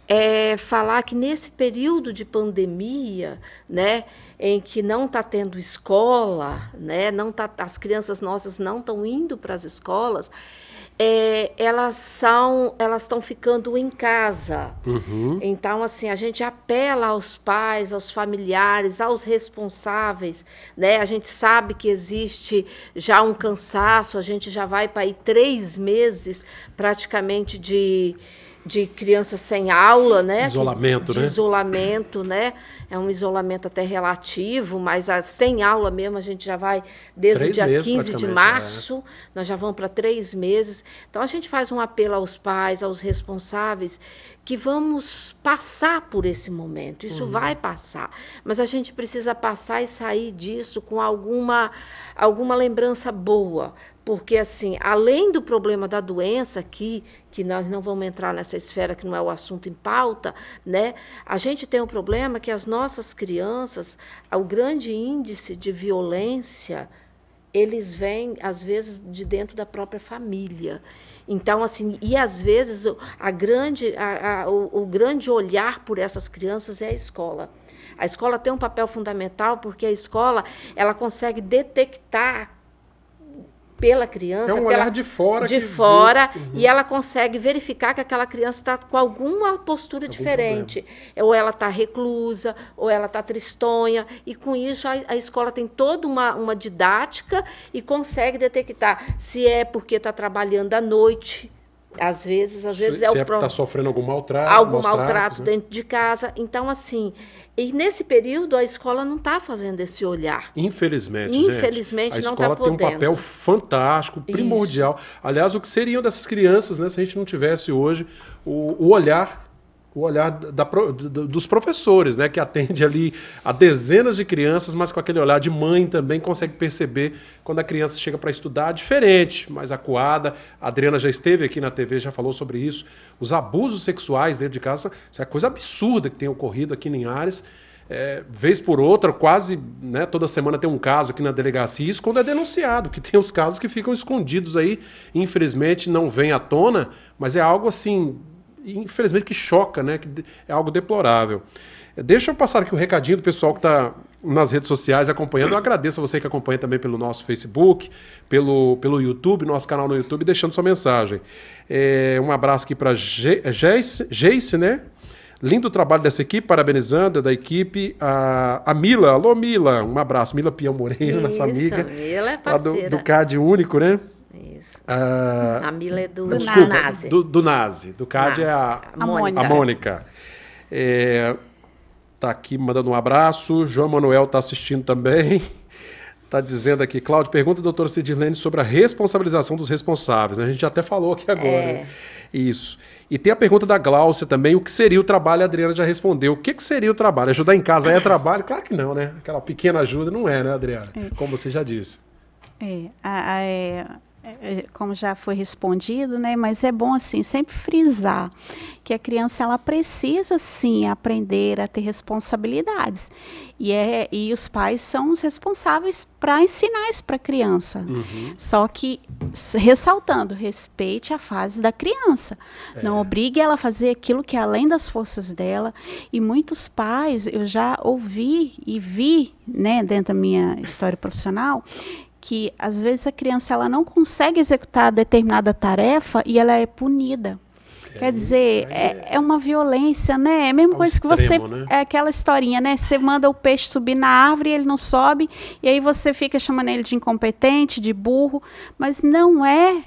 é falar que nesse período de pandemia, né, em que não está tendo escola, né, não tá, as crianças nossas não estão indo para as escolas, é, elas são, elas estão ficando em casa. Uhum. Então, assim, a gente apela aos pais, aos familiares, aos responsáveis, né? A gente sabe que existe já um cansaço, a gente já vai para aí três meses praticamente de de crianças sem aula, né? Isolamento, né? de, de né? Isolamento, né? É um isolamento até relativo, mas a, sem aula mesmo a gente já vai desde três o dia meses, 15 de é. março, é. nós já vamos para três meses. Então a gente faz um apelo aos pais, aos responsáveis, que vamos passar por esse momento. Isso uhum. vai passar, mas a gente precisa passar e sair disso com alguma alguma lembrança boa, porque, assim, além do problema da doença aqui, que nós não vamos entrar nessa esfera que não é o assunto em pauta, né? A gente tem o um problema que as nossas crianças, o grande índice de violência, eles vêm, às vezes, de dentro da própria família. Então, assim, e às vezes a grande, a, a, o, o grande olhar por essas crianças é a escola. A escola tem um papel fundamental porque a escola ela consegue detectar pela criança. É um olhar pela, de fora. De fora, vê, uhum. e ela consegue verificar que aquela criança está com alguma postura Algum diferente. Problema. Ou ela está reclusa, ou ela está tristonha. E com isso, a, a, escola tem toda uma, uma didática e consegue detectar se é porque está trabalhando à noite. Às vezes, às vezes se, é, é o tá próprio. Está sofrendo algum maltrato. Algum maltrato né? dentro de casa. Então, assim, e nesse período a escola não está fazendo esse olhar. Infelizmente, Infelizmente gente, a tá escola tá tem um papel fantástico, primordial. Isso. Aliás, o que seriam dessas crianças, né, se a gente não tivesse hoje o, o olhar o olhar da, dos professores, né, que atende ali a dezenas de crianças, mas com aquele olhar de mãe também consegue perceber quando a criança chega para estudar diferente, mais acuada. A Adriana já esteve aqui na TV, já falou sobre isso. Os abusos sexuais dentro de casa, isso é coisa absurda que tem ocorrido aqui em Linhares. É, vez por outra, quase né, toda semana tem um caso aqui na delegacia, isso quando é denunciado, que tem os casos que ficam escondidos aí, infelizmente não vem à tona, mas é algo assim infelizmente, que choca, né? Que é algo deplorável. Deixa eu passar aqui o recadinho do pessoal que está nas redes sociais acompanhando. Eu agradeço a você que acompanha também pelo nosso Facebook, pelo, pelo YouTube, nosso canal no YouTube, deixando sua mensagem. É, um abraço aqui para é, Geice, né? Lindo trabalho dessa equipe, parabenizando é da equipe a, a Mila. Alô, Mila. Um abraço. Mila Pião Moreno, nossa amiga. Mila é parceira. Lá do, do CAD Único, né? Isso. Ah, a Mila é do, desculpa, Nazi. Do, do Nazi. Do CAD é Nazi. é a, a Mônica. A Mônica. É, tá aqui mandando um abraço. João Manuel está assistindo também. está dizendo aqui, Cláudio, pergunta do doutor Cidilene sobre a responsabilização dos responsáveis. Né? A gente já até falou aqui agora. É. Né? Isso. E tem a pergunta da Gláucia também, o que seria o trabalho? A Adriana já respondeu. O que, que seria o trabalho? Ajudar em casa é trabalho? Claro que não, né? Aquela pequena ajuda não é, né, Adriana? É. Como você já disse. É, a, a, é, é, é, como já foi respondido, né? Mas é bom assim sempre frisar que a criança ela precisa sim aprender a ter responsabilidades e é e os pais são os responsáveis para ensinar isso para a criança. Uhum. Só que ressaltando, respeite a fase da criança, é. não obrigue ela a fazer aquilo que é além das forças dela. E muitos pais eu já ouvi e vi, né, dentro da minha história profissional que às vezes a criança ela não consegue executar determinada tarefa e ela é punida. É, Quer dizer, é, é, é, uma violência, né? É a mesma é coisa extremo, que você. Né? É aquela historinha, né? Você manda o peixe subir na árvore, e ele não sobe, e aí você fica chamando ele de incompetente, de burro, mas não é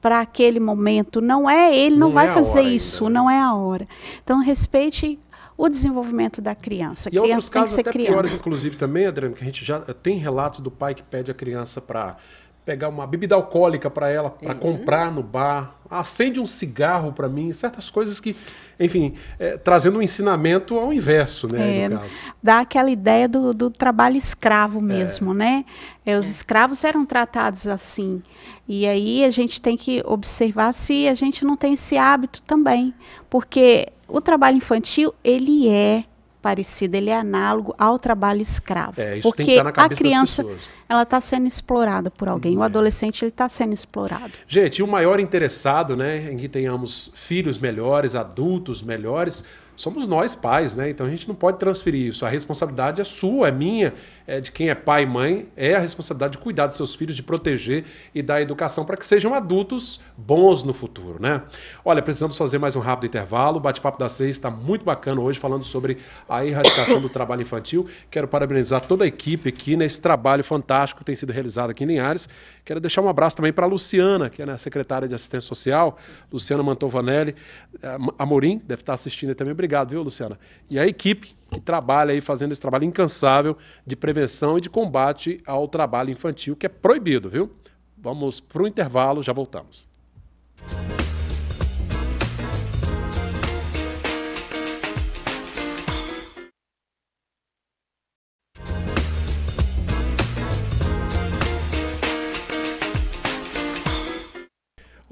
para aquele momento, não é ele, não, não vai é fazer isso, ainda, né? não é a hora. Então respeite o desenvolvimento da criança. A e criança tem que ser até criança. Piores, inclusive, também, Adriano, que a gente já tem relatos do pai que pede a criança para pegar uma bebida alcoólica para ela, para uhum. comprar no bar, acende um cigarro para mim, certas coisas que, enfim, é, trazendo um ensinamento ao inverso, né? É, dá aquela ideia do, do trabalho escravo é. mesmo, né? é. né? os é. escravos eram tratados assim. E aí a gente tem que observar se a gente não tem esse hábito também, porque o trabalho infantil, ele é parecido, ele é análogo ao trabalho escravo. É, isso porque tem que estar na a criança, ela está sendo explorada por alguém, hum, é. o adolescente ele está sendo explorado. Gente, e o maior interessado, né, em que tenhamos filhos melhores, adultos melhores, somos nós pais, né? Então a gente não pode transferir isso. A responsabilidade é sua, é minha, é de quem é pai e mãe, é a responsabilidade de cuidar dos seus filhos, de proteger e dar educação para que sejam adultos bons no futuro, né? Olha, precisamos fazer mais um rápido intervalo. O bate-papo da seis está muito bacana hoje, falando sobre a erradicação do trabalho infantil. Quero parabenizar toda a equipe aqui nesse trabalho fantástico que tem sido realizado aqui em Linhares Quero deixar um abraço também para a Luciana, que é a né, secretária de assistência social, Luciana Mantovanelli, é, Amorim, deve estar tá assistindo aí também. Obrigado, viu, Luciana? E a equipe que trabalha aí fazendo esse trabalho incansável de prevenção e de combate ao trabalho infantil, que é proibido, viu? Vamos para o intervalo, já voltamos.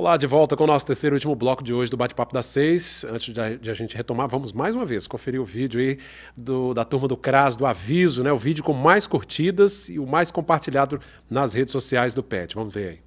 Olá, de volta com o nosso terceiro e último bloco de hoje do Bate-Papo das Seis. Antes de a, de a, gente retomar, vamos mais uma vez conferir o vídeo aí do, da turma do CRAS, do aviso, né? O vídeo com mais curtidas e o mais compartilhado nas redes sociais do PET. Vamos ver aí.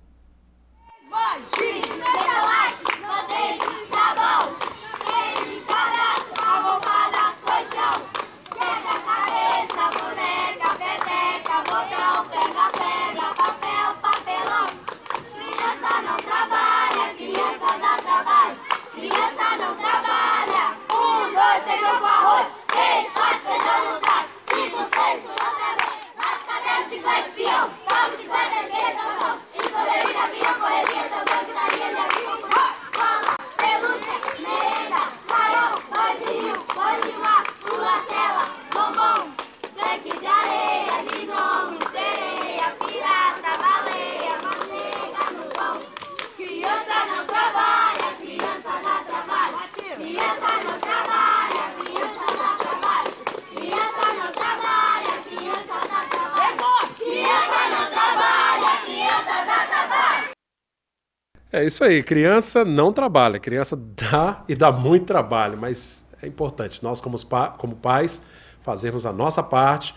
É isso aí. Criança não trabalha. Criança dá e dá muito trabalho, mas é importante nós, como, pa como pais, fazermos a nossa parte,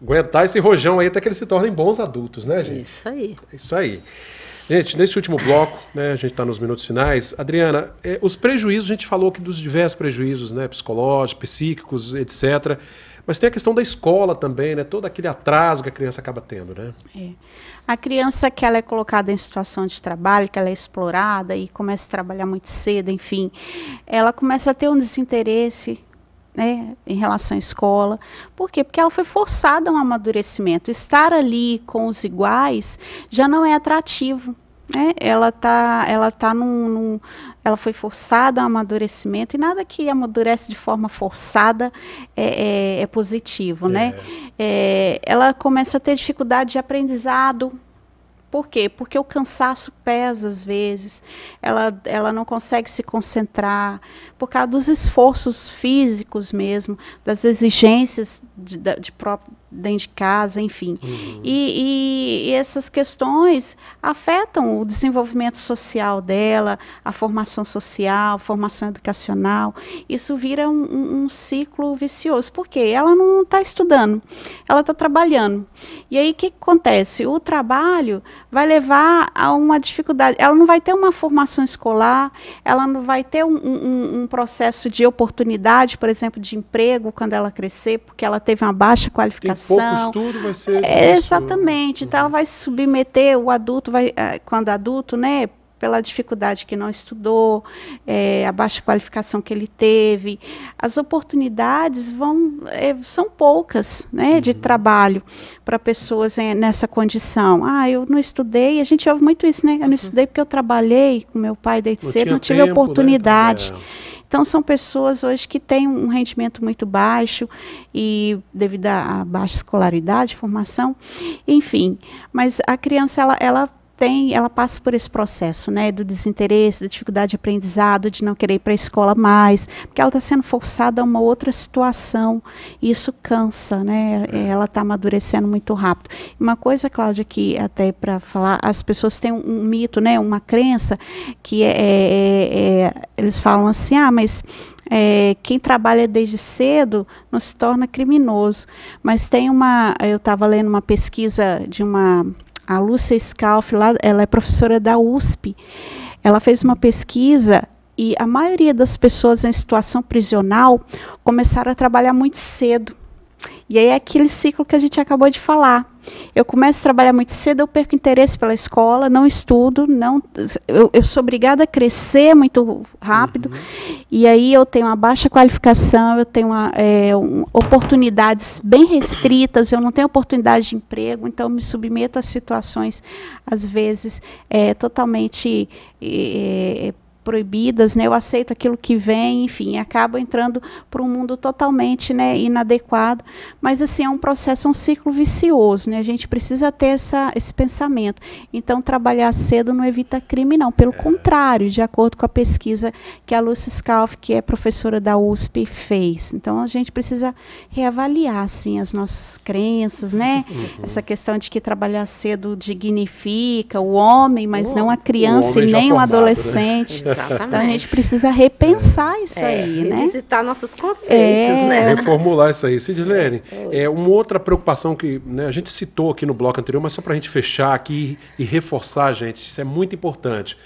aguentar esse rojão aí até que eles se tornem bons adultos, né, gente? Isso aí. É isso aí. Gente, nesse último bloco, né, a gente está nos minutos finais. Adriana, eh, os prejuízos, a gente falou aqui dos diversos prejuízos, né, psicológicos, psíquicos, etc. Mas tem a questão da escola também, né? Todo aquele atraso que a criança acaba tendo, né? É. A criança que ela é colocada em situação de trabalho, que ela é explorada e começa a trabalhar muito cedo, enfim, ela começa a ter um desinteresse né, em relação à escola. Por quê? Porque ela foi forçada a um amadurecimento. Estar ali com os iguais já não é atrativo. Né? Ela tá, ela tá num, num, ela foi forçada ao amadurecimento e nada que amadurece de forma forçada é, é, é positivo, né? é. né? ela começa a ter dificuldade de aprendizado. Por quê? Porque o cansaço pesa às vezes, ela, ela não consegue se concentrar, por causa dos esforços físicos mesmo, das exigências de, de próprio dentro de casa, enfim. Uhum. E, e, e, essas questões afetam o desenvolvimento social dela, a formação social, formação educacional. Isso vira um, um ciclo vicioso, porque ela não está estudando, ela está trabalhando. E aí o que acontece? O trabalho vai levar a uma dificuldade. Ela não vai ter uma formação escolar, ela não vai ter um, um, um processo de oportunidade, por exemplo, de emprego quando ela crescer, porque ela teve uma baixa qualificação alimentação. Pouco estudo vai ser. É, exatamente. Então, Então, vai submeter o adulto, vai, eh, quando adulto, né? pela dificuldade que não estudou, é, a baixa qualificação que ele teve. As oportunidades vão é, são poucas né, uhum. de trabalho para pessoas em, nessa condição. Ah, eu não estudei, a gente ouve muito isso, né? Eu não uhum. estudei porque eu trabalhei com meu pai desde não cedo, não tive tempo, né, oportunidade. Né? Então, é. Então, são pessoas hoje que têm um rendimento muito baixo e devido à baixa escolaridade, formação, enfim. Mas a criança, ela, ela tem, ela passa por esse processo, né, do desinteresse, da dificuldade de aprendizado, de não querer ir para a escola mais, porque ela está sendo forçada a uma outra situação, e isso cansa, né, é. Eh, ela está amadurecendo muito rápido. Uma coisa, Cláudia, que até para falar, as pessoas têm um, um, mito, né, uma crença, que é, é, é, é eles falam assim, ah, mas é, quem trabalha desde cedo não se torna criminoso. Mas tem uma, eu estava lendo uma pesquisa de uma a Lúcia Scalf, lá, ela é professora da USP, ela fez uma pesquisa e a maioria das pessoas em situação prisional começaram a trabalhar muito cedo. E aí é aquele ciclo que a gente acabou de falar. Eu começo a trabalhar muito cedo, eu perco interesse pela escola, não estudo, não, eu, eu sou obrigada a crescer muito rápido. Uhum. E aí eu tenho uma baixa qualificação, eu tenho uma, é, um, oportunidades bem restritas, eu não tenho oportunidade de emprego, então me submeto a situações, às vezes, é, totalmente é, proibidas, né? Eu aceito aquilo que vem, enfim, acabo entrando para um mundo totalmente, né, inadequado. Mas assim é um processo, é um ciclo vicioso, né? A gente precisa ter essa, esse pensamento. Então trabalhar cedo não evita crime, não. Pelo é. contrário, de acordo com a pesquisa que a Lucy Scalf, que é professora da USP, fez. Então a gente precisa reavaliar assim as nossas crenças, né? Uhum. Essa questão de que trabalhar cedo dignifica o homem, mas o não a criança e nem formado, o né? adolescente. Né? Exatamente. Então a gente precisa repensar isso é, aí, né? Visitar nossos conceitos, é. né? É, reformular isso aí. Sidlene, é, é, uma outra preocupação que né, a gente citou aqui no bloco anterior, mas só para a gente fechar aqui e reforçar, gente, isso é muito importante.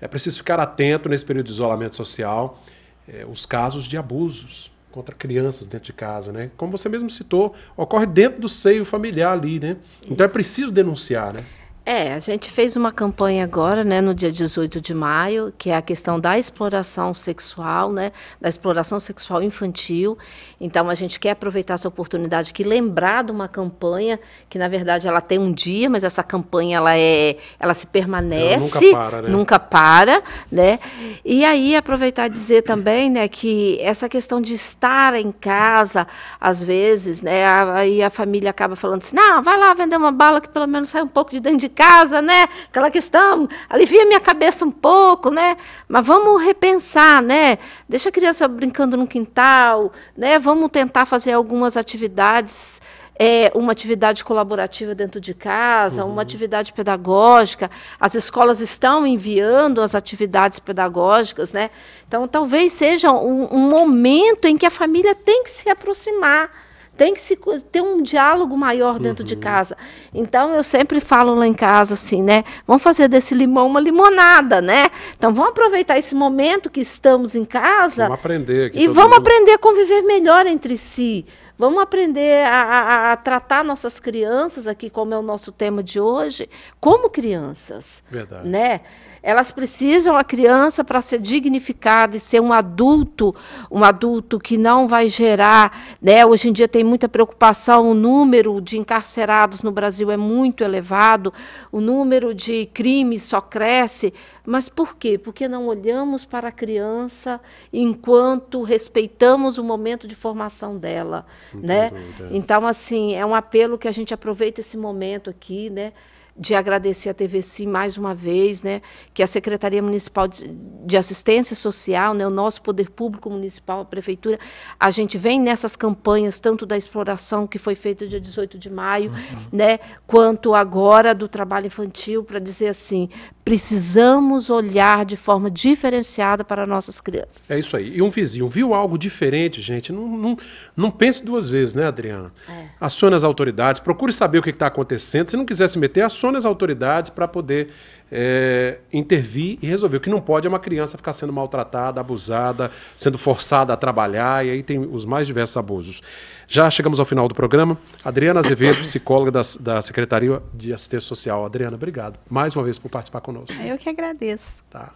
É preciso ficar atento nesse período de isolamento social, é, os casos de abusos contra crianças dentro de casa, né? Como você mesmo citou, ocorre dentro do seio familiar ali, né? Então é preciso denunciar, né? É, a gente fez uma campanha agora, né, no dia 18 de maio, que é a questão da exploração sexual, né, da exploração sexual infantil. Então, a gente quer aproveitar essa oportunidade que lembrar de uma campanha que, na verdade, ela tem um dia, mas essa campanha ela é, ela se permanece, ela nunca para, né? nunca para, né? E aí aproveitar e dizer também, né, que essa questão de estar em casa, às vezes, né, aí a família acaba falando assim, não, vai lá vender uma bala que pelo menos sai um pouco de dentro de casa, né? Aquela questão, alivia minha cabeça um pouco, né? Mas vamos repensar, né? Deixa a criança brincando no quintal, né? Vamos tentar fazer algumas atividades é, uma atividade colaborativa dentro de casa, uhum. uma atividade pedagógica. As escolas estão enviando as atividades pedagógicas, né? Então, talvez seja um, um momento em que a família tem que se aproximar tem que se, ter um diálogo maior dentro uhum. de casa. Então eu sempre falo lá em casa assim, né? Vamos fazer desse limão uma limonada, né? Então vamos aproveitar esse momento que estamos em casa. Vamos aprender aqui, e vamos mundo. aprender a conviver melhor entre si. Vamos aprender a, a, a, tratar nossas crianças aqui, como é o nosso tema de hoje, como crianças. Verdade. Né? Elas precisam a criança para ser dignificada e ser um adulto, um adulto que não vai gerar. Né? Hoje em dia tem muita preocupação, o número de encarcerados no Brasil é muito elevado, o número de crimes só cresce mas por quê? Porque não olhamos para a criança enquanto respeitamos o momento de formação dela, né? Então assim, é um apelo que a gente aproveita esse momento aqui, né? de agradecer à TVC mais uma vez, né, que a Secretaria Municipal de Assistência Social, né, o nosso poder público municipal, a prefeitura, a gente vem nessas campanhas tanto da exploração que foi feita dia 18 de maio, uhum. né, quanto agora do trabalho infantil para dizer assim, Precisamos olhar de forma diferenciada para nossas crianças. É isso aí. E um vizinho viu algo diferente, gente, não, não, não pense duas vezes, né, Adriana? É. Acione as autoridades, procure saber o que está acontecendo. Se não quiser se meter, acione as autoridades para poder é, intervir e resolver. O que não pode é uma criança ficar sendo maltratada, abusada, sendo forçada a trabalhar, e aí tem os mais diversos abusos. Já chegamos ao final do programa. Adriana Azevedo, psicóloga da, da Secretaria de Assistência Social. Adriana, obrigado mais uma vez por participar conosco. Eu que agradeço. Tá.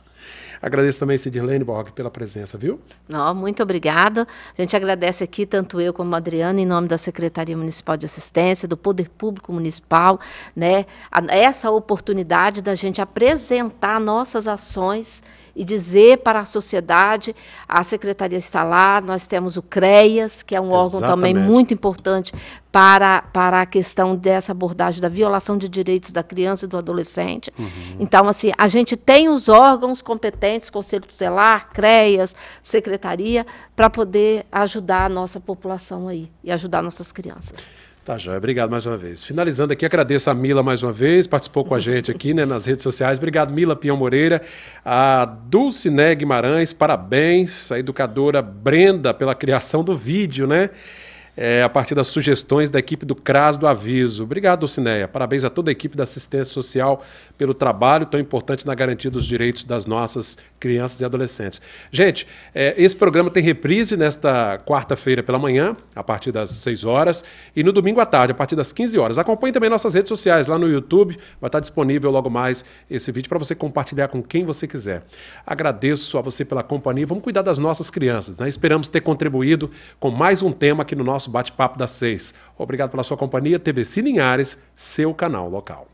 Agradeço também, Cidirlene Borg, pela presença, viu? Não, muito obrigado. A gente agradece aqui, tanto eu como a Adriana, em nome da Secretaria Municipal de Assistência, do Poder Público Municipal, né? essa oportunidade da gente apresentar nossas ações e dizer para a sociedade, a secretaria está lá, nós temos o CREAS, que é um órgão Exatamente. também muito importante para, para a questão dessa abordagem da violação de direitos da criança e do adolescente. Uhum. Então, assim, a gente tem os órgãos competentes, Conselho Tutelar, CREAS, Secretaria, para poder ajudar a nossa população aí e ajudar nossas crianças. Tá, Joia. Obrigado mais uma vez. Finalizando aqui, agradeço a Mila mais uma vez, participou com a gente aqui né, nas redes sociais. Obrigado, Mila Pinhão Moreira. A Dulciné Guimarães, parabéns. A educadora Brenda pela criação do vídeo, né? é, a partir das sugestões da equipe do CRAS do Aviso. Obrigado, Dulcineia. Parabéns a toda a equipe da assistência social pelo trabalho tão importante na garantia dos direitos das nossas crianças e adolescentes. Gente, é, esse programa tem reprise nesta quarta-feira pela manhã, a partir das 6 horas, e no domingo à tarde, a partir das 15 horas. Acompanhe também nossas redes sociais lá no YouTube, vai estar disponível logo mais esse vídeo para você compartilhar com quem você quiser. Agradeço a você pela companhia. Vamos cuidar das nossas crianças, né? Esperamos ter contribuído com mais um tema aqui no nosso nosso bate-papo das seis. Obrigado pela sua companhia. TV Linhares, seu canal local.